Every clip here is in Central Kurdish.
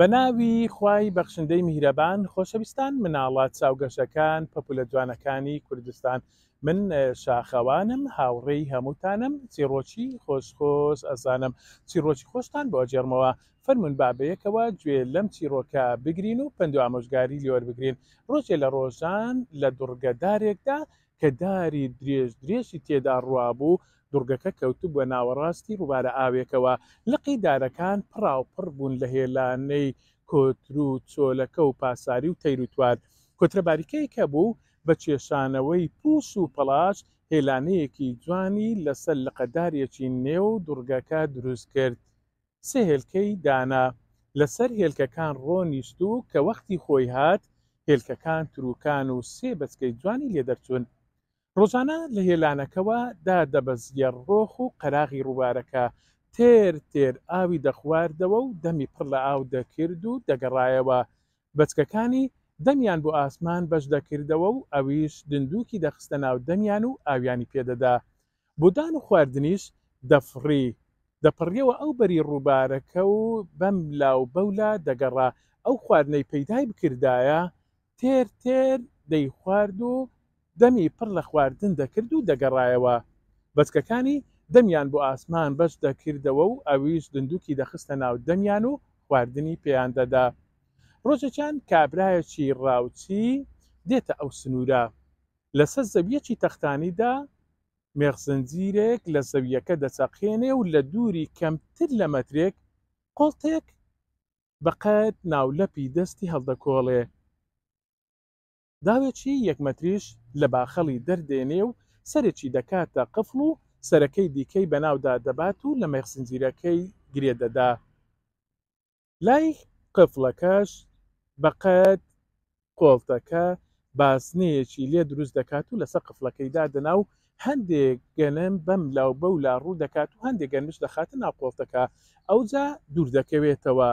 بە ناوی خی بەخشندەی میهرەبان خۆشەویستان مناڵات چاوگەشەکان پەپولە جوانەکانی کوردستان من شاخەوانم هاوڕێی هەمووتانم چیرۆکی خۆشخۆش ئەزانم چیرۆکی خۆشتان بۆ جێرمەوە فەرمون بابەیەکەوە گوێ لەم چیرۆکە بگرین و پند ئامۆژگاری لێوە بگرین ڕۆژێ لە ڕۆژان لە دوڕگەدارێکدا کە داری درێژ درێژی تێدا ڕوابوو دوورگەکە کەوتو بۆ ناوەڕاستی ڕووبارە ئاوێکەوە لقی دارەکان پراوپڕ بوون لە هێلانەی کۆتر و چۆلەکە و پاساری و تەیروتوار کۆترە باریکەی کە بوو بە کێشانەوەی پووس و پەلاش هێلانەیەکی جوانی لەسەر لەقەدارێکی نێو دوورگەکە دروست کرد سێ هێلکەی دانا لەسەر هێلکەکان ڕۆنیشت و کە وەختی خۆی هات هێلکەکان تروکان و سێ بەچکەی جوانی لێ دەرچوون ڕۆژانە لە هێلانەکەەوە دادەبەزیە ڕۆخ و قەراغی ڕووبارەکە تێر تێر ئاوی دەخواردەوە و دەمی پڕ لە ئاو دەکرد و دەگەڕایەوە بەچکەکانی دەمیان بۆ ئاسمان بەش دەکردەوە و ئەویش دندووکی دەخستە ناو دەمیان و ئاویانی پێدەدا بۆدان و خواردنیش دەفڕی دەپڕیەوە ئەو بەری ڕووبارەکە و بەم لاو بەولا دەگەڕا ئەو خواردنەی پەیدای بکردایە تێر تێر دەی خوارد و دەمی پڕ لە خواردن دەکرد و دەگەڕایەوە بەچکەکانی دەمیان بۆ ئاسمان بەش دەکردەوە و ئەویش دندوکی دەخستە ناو دەمیان و خواردنی پێیان دەدا ڕۆژێکیان کابراایەکی ڕاوچی دێتە ئەو سنوورە لەسەر زەویەکی تەختانیدا مێخزنجیرێک لە زەویەکە دەچەقێنێ و لە دووری کەمتر لە مەترێک قڵتێک بەقەت ناولەپی دەستی هەڵدەکۆڵێ داوێکی یەکمەتریش لە باخەڵی دەردێنێ و سەرێکی دەکاتە قفل و سەرەکەی دیکەی بەناودا دەبات و لە مەخسنجیرەکەی گرێدەدا لای قفلەکەش بەقەت قۆڵتەکە باسنەیەکی لێ دروست دەکات و لەسەر قفلەکەیدا دەناو هەندێک گەنم بەم لاو بە و لا ڕوو دەکات و هەندێک گەنمش دەخاتە ناپۆڵتەکە ئەوجا دوور دەکەوێتەوە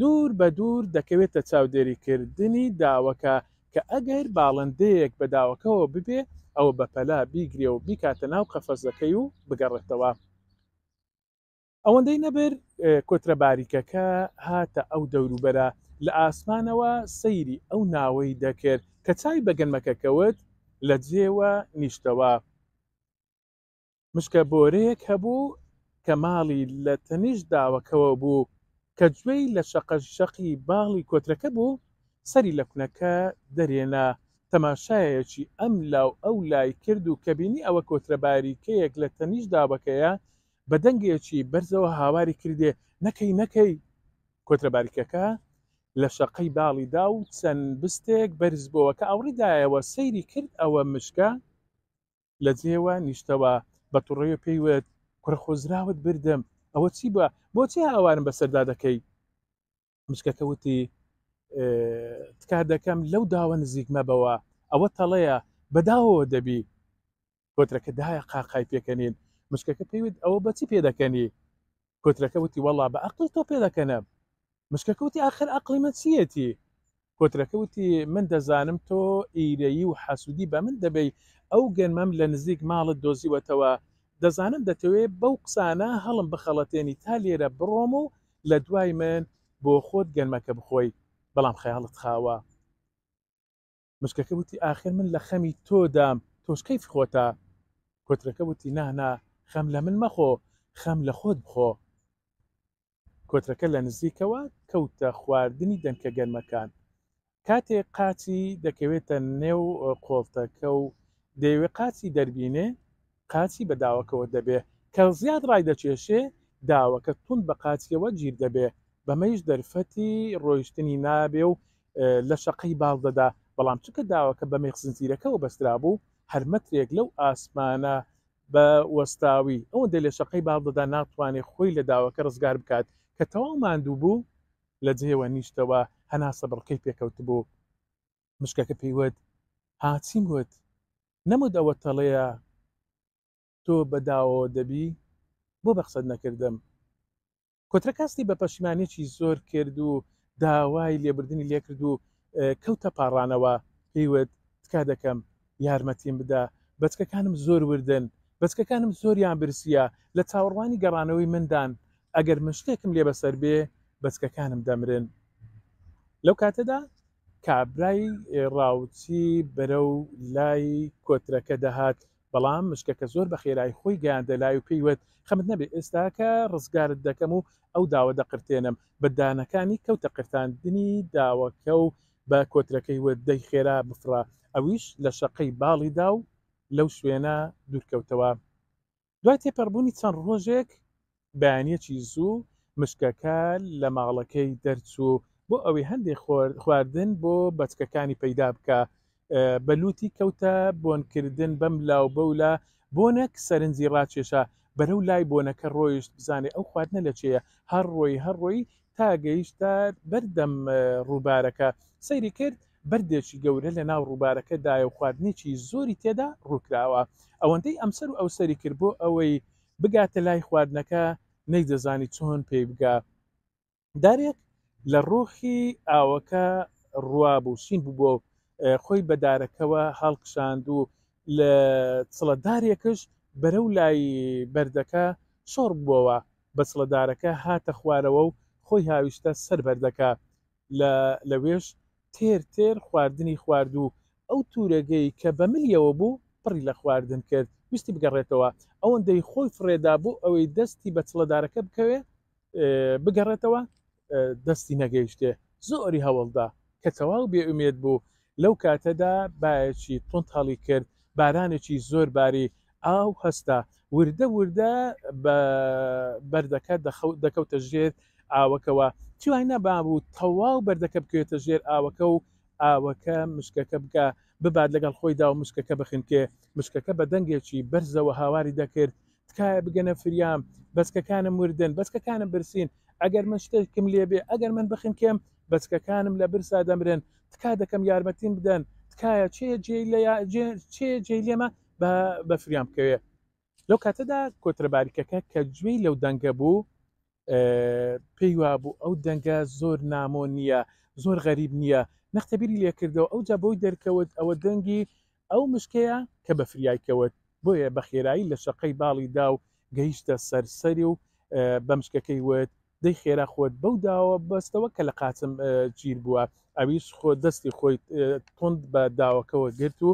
دوور بە دوور دەکەوێتە چاودێریکردنی داوەکە کە ئەگەر باڵندەیەک بەداوەکەەوە ببێ ئەوە بەپەلا بیگرێ و بیکاتە ناو قەفەزەکەی و بگەڕێتەوە ئەوەندەی نەبەر کۆترە باریکەکە هاتە ئەو دەوروبەرە لە ئاسمانەوە سەیری ئەو ناوەی دەکرد کە چای بەگەنمەکەکەوت لە جێوە نیشتەوە مشکە بۆرەیەک هەبوو کە ماڵی لە تەنیش داوەکەوە بوو کە گوێی لە شەقەشەقی باڵی کۆترەکە بوو سەری لە کوونەکە دەرێنا تەماشایەکی ئەم لاو ئەو لای کرد و کەبینی ئەوە کۆترەباریکەیەک لە تەنیش دابەکەیە بە دەنگێکی بەرزەوە هاواری کردێ نەکەی نەکەی کۆترەباریکەکە لە شەقەی باڵیدا و چەند بستێک بەرز بووە کە ئەوڕیدایەوە سەیری کرد ئەوە مشکە لە جێوە نیشتەوە بە توڕێ پێیوێت کوڕخۆزراوت بردم ئەوە چی بە بۆچی هاوارم بەسەردا دەکەی مشکەکەوتی تکار دەکەم لەو داوە نزیکمەبەوە ئەوە تەڵەیە بەداوەوە دەبی کۆترەکە دایە قاقای پێکەنین مشکەکە پێویت ئەوە بەچی پێ دەکەنی کۆترەکە وتی وەڵا بە عقل تۆ پێ دەکەنم مشکەکەوتی آخر عقلی مە چیەتی کۆترەکەوتی من دەزانم تۆ ئیرەیی و حەسوودی بە من دەبی ئەو گەنمەم لە نزیک ماڵت دۆزیوەتەوە دەزانم دەتەوێت بەو قسانە هەڵم بخەڵەتێنی تا لێرە بڕۆم و لە دوای من بۆ خۆت گەنمەکە بخۆی بەڵام خەیاڵت خاوە مشکەکە وتی ئاخر من لە خەمی تۆدام تۆشکەی خۆتە کۆترەکە وتی نانا خەم لە من مەخۆ خەم لە خۆت بخۆ کۆترەکە لە نزیکەوە کەوتە خواردنی دەنکە گەرمەکان کاتێک قاچی دەکەوێتە نێو قۆڵتەکە و دەیوێ قاچی دەربینێ قاچی بەداوەکەەوە دەبێ کە زیاد ڕای دەچێشێ داوەکە تون بە قاچیەوە گیر دەبێ بەمەش دەرفەتی ڕۆیشتنی نابێ و لە شەقەی باڵدەدا بەڵام چکە داواکە بە مێخزنجیرەکەەوە بەسترا بوو هەرمەترێک لەو ئاسمانە بە وەستاوی ئەو دە لە شەقەی باڵدەدا ناتوانێت خۆی لە داواکە ڕزگار بکات کە تەواو ماندوو بوو لە جێوە نیشتەوە هەناسە بڕکەی پێکەوت بوو مشکەکە پێیوت هاچیم وت نەمودەوە تەڵەیە تۆ بەداوە دەبی بۆ بەخسەد نەکردم کۆترەکەستی بە پەشیمانێکی زۆر کرد و داوای لێبردننی لێکرد و کەوتە پاڕانەوە پێیوت تکا دەکەم یارمەتیم بدا بەچکەکانم زۆر وردن بەچکەکانم زۆریان برسیە لە چاوەڕوانی گەڕانەوەی مندان ئەگەر من شتێکم لێ بەسەر بێ بەچکەکانم دەمرن لەو کاتەدا کابرای ڕاوچی بەرەو لای کۆترەکە دەهات بەڵام مشکەکە زۆر بە خێرای خۆی گیاندە لای و پێیوت خەمت نەبێ ئێستاکە ڕزگارت دەکەم و ئەو داوە دەقرتێنم بەدانەکانی کەوتە قرتاندنی داوەکە و بە کۆترەکەی وە دەی خێرا بفرا ئەویش لە شەقەی باڵی دا و لەو شوێنە دوورکەوتەوە دوای تێپەربوونی چەند ڕۆژێک بەیانەکی زوو مشکەکە لە ماڵەکەی دەرچوو بۆ ئەوەی هەندێک خواردن بۆ بەچکەکانی پەیدا بکە بەلوتی کەوتە بۆنکردن بەم لاو بەولا بۆنەک سەرنجی ڕاکێشە بەرەو لای بۆنەکە ڕۆیشت بزانێ ئەو خواردنە لە چێە هەر ڕۆی هەر ڕۆی تا گەیشتە بەردەم ڕووبارەکە سەیری کرد بردێکی گەورە لە ناو ڕووبارەکەدای و خواردنێکی زۆری تێدا ڕووکراوە ئەوەندەی ئەمسەر و ئەو سەری کرد بۆ ئەوەی بگاتە لای خواردنەکە نەیدەزانی چۆن پێی بگا دارێک لە ڕۆخی ئاوەکە ڕوا بوو شین بوو بۆ خۆی بەدارەکەەوە هەڵقشاند و لە چڵەدارێکش بەرەو لای بەردەکە شۆڕ بووەوە بە چڵەدارەکە هاتە خوارەوە و خۆی هاویشتە سەر بەردەکە لەوێش تێر تێر خواردنی خوارد و ئەو تورەگەی کە بە ملیەوە بوو پڕی لە خواردن کرد ویستی بگەڕێتەوە ئەوەندەی خۆی فرێدا بوو ئەوەی دەستی بە چڵەدارەکە بکەوێ بگەڕێتەوە دەستی نەگەیشتێ زۆری هەوڵدا کە تەواو بێ ئومێت بوو لەو کاتەدا باەکی تند هەڵی کرد بارانێکی زۆر باری ئاو هەستا وردە وردە بەردەکە دەکەوتە ژێر ئاوەکەوە چوای نەبابوو تەواو بەردەکە بکوێتە ژێر ئاوەکە و ئاوەکە مشکەکە بکە ببات لەگەڵ خۆیدا و مشکەکە بخنکێ مشکەکە بە دەنگێکی بەرزەوە هاواری دەکرد تکایە بگەنە فریام بەسکەکانم وردن بەسکەکانم برسین ئەگەر من شتێکم لێبێ ئەگەر من بخنکێم بەچکەکانم لە برسا دەمرن تکا دەکەم یارمەتیم بدەن تکایە چێ جێلێمە بە فریام بکەوێ لەو کاتەدا کۆترەباریکەکە کە جوێی لەو دەنگە بوو پێی وا بوو ئەو دەنگە زۆر نامۆن نییە زۆر غەریب نییە نەختەبیری لێکردەوە ئەو جا بۆی دەرکەوت ئەوە دەنگی ئەو مشکەیە کە بە فریایکەوت بۆیە بە خێرایی لە شەقەی باڵی دا و گەیشتە سەرسەری و بەمشکەکەی وت دەی خێرا خۆت بەو داوە بەستەوە کە لە قاچم گیر بووە ئەویش خۆ دەستی خۆی تند بە داوەکەەوە گرت و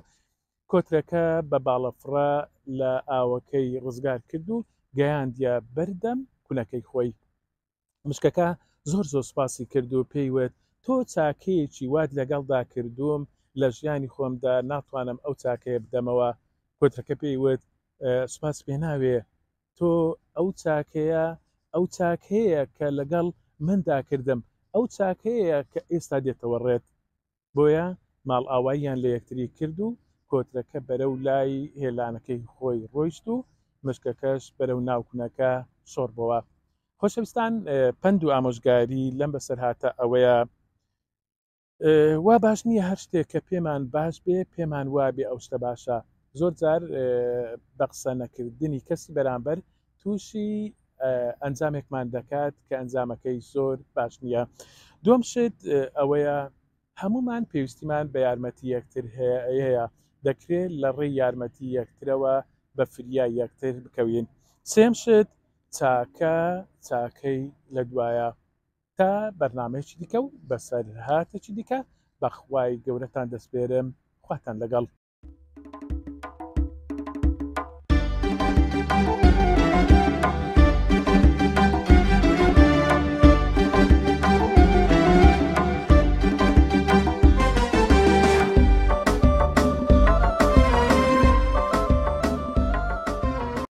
کۆترەکە بە باڵەفرا لە ئاوەکەی ڕزگار کرد و گەیاندە بەردەم کوونەکەی خۆی مشکەکە زۆر زۆر سپاسی کرد و پێیوت تۆ چاکەیەکی واد لەگەڵدا کردووم لە ژیانی خۆمدا ناتوانم ئەو چاکەیە بدەمەوە کۆتەکە پێیوت سوپاس پێ ناوێ تۆ ئەو چاکەیە ئەو چاکەیە کە لەگەڵ مندا کردم ئەو چاکەیە کە ئێستا دێتەوە ڕێت بۆیە ماڵ ئاواییان لە یەکتری کرد و کۆترەکە بەرەو لای هێلانەکەی خۆی ڕۆیشت و مشکەکەش بەرەو ناوکونەکە شۆڕبەوە خۆشەویستان پند و ئامۆژگاری لەم بەسەر هاتە ئەوەیە وا باش نییە هەر شتێک کە پێمان باش بێ پێمان وابێ ئەو شتە باشە زۆر جار بە قسە نەکردنی کەسی بەرامبەر تووشی ئەنجامێکمان دەکات کە ئەنجامەکەی زۆر باش نییە دوم شت ئەوەیە هەمومان پێویستیمان بە یارمەتی یەکتر هەیە دەکرێت لە ڕێی یارمەتی یەکترەوە بە فریا یەکتر بکەوین سێم شت چاکە چاکەی لە دوایە تا بەرنمەیەکی دیکە و بەسەر هاتەی دیکە بەخوای گەورەتان دەستپێرم خواتان لەگەڵ